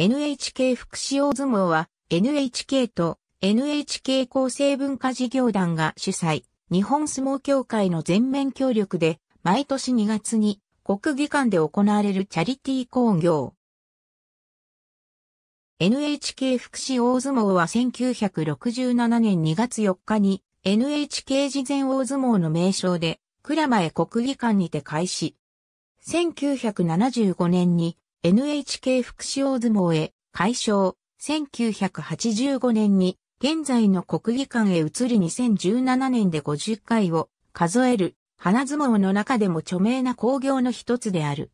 NHK 福祉大相撲は NHK と NHK 厚生文化事業団が主催、日本相撲協会の全面協力で毎年2月に国技館で行われるチャリティー工業。NHK 福祉大相撲は1967年2月4日に NHK 事前大相撲の名称で、倉前国技館にて開始。1975年に NHK 福祉大相撲へ解消、1985年に現在の国技館へ移り2017年で50回を数える花相撲の中でも著名な工業の一つである。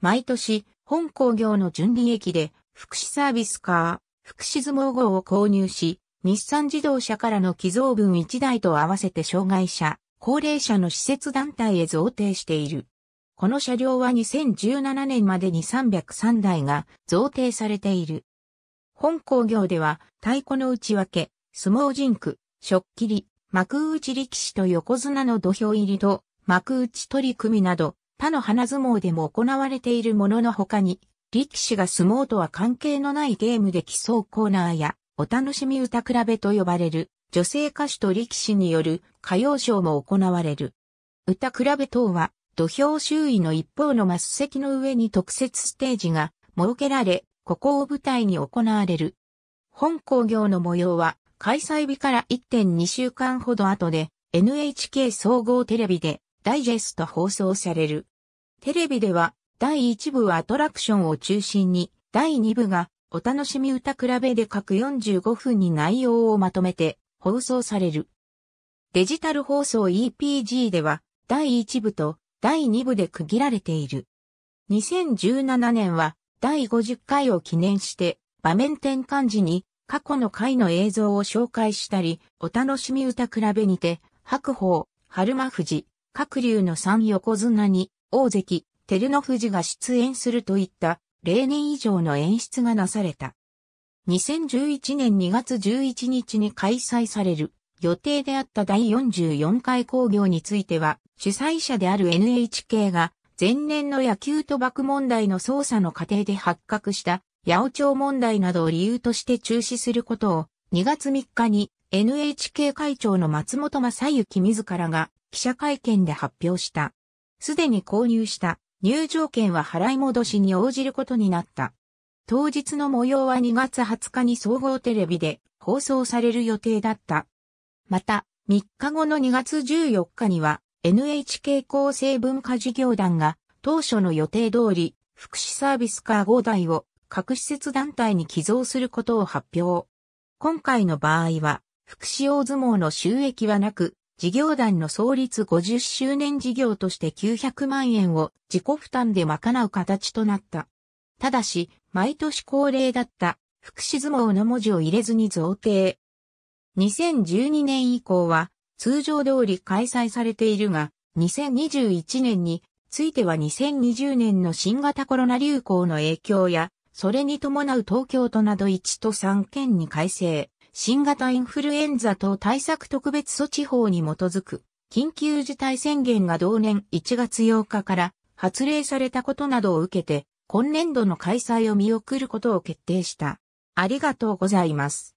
毎年、本工業の純利益で福祉サービスカー、福祉相撲号を購入し、日産自動車からの寄贈分1台と合わせて障害者、高齢者の施設団体へ贈呈している。この車両は2017年までに303台が贈呈されている。本工業では、太鼓の内訳、相撲人区、食切り、幕内力士と横綱の土俵入りと、幕内取組など、他の花相撲でも行われているものの他に、力士が相撲とは関係のないゲームで競うコーナーや、お楽しみ歌比べと呼ばれる、女性歌手と力士による歌謡賞も行われる。歌比べ等は、土俵周囲の一方のマス席の上に特設ステージが設けられ、ここを舞台に行われる。本工業の模様は開催日から1.2週間ほど後で NHK 総合テレビでダイジェスト放送される。テレビでは第1部はアトラクションを中心に第2部がお楽しみ歌比べで各45分に内容をまとめて放送される。デジタル放送 EPG では第1部と第2部で区切られている。2017年は第50回を記念して場面転換時に過去の回の映像を紹介したり、お楽しみ歌比べにて、白鵬、春馬富士、各流の三横綱に、大関、照ノ富士が出演するといった例年以上の演出がなされた。2011年2月11日に開催される予定であった第44回興行については、主催者である NHK が、前年の野球賭博問題の捜査の過程で発覚した、八百町問題などを理由として中止することを、2月3日に NHK 会長の松本正幸自らが記者会見で発表した。すでに購入した入場券は払い戻しに応じることになった。当日の模様は2月20日に総合テレビで放送される予定だった。また、3日後の2月14日には、NHK 厚生文化事業団が、当初の予定通り、福祉サービスカー5台を各施設団体に寄贈することを発表。今回の場合は、福祉大相撲の収益はなく、事業団の創立50周年事業として900万円を自己負担で賄う形となった。ただし、毎年恒例だった福祉相撲の文字を入れずに贈呈。2012年以降は通常通り開催されているが、2021年については2020年の新型コロナ流行の影響や、それに伴う東京都など1都3県に改正、新型インフルエンザ等対策特別措置法に基づく、緊急事態宣言が同年1月8日から発令されたことなどを受けて、今年度の開催を見送ることを決定した。ありがとうございます。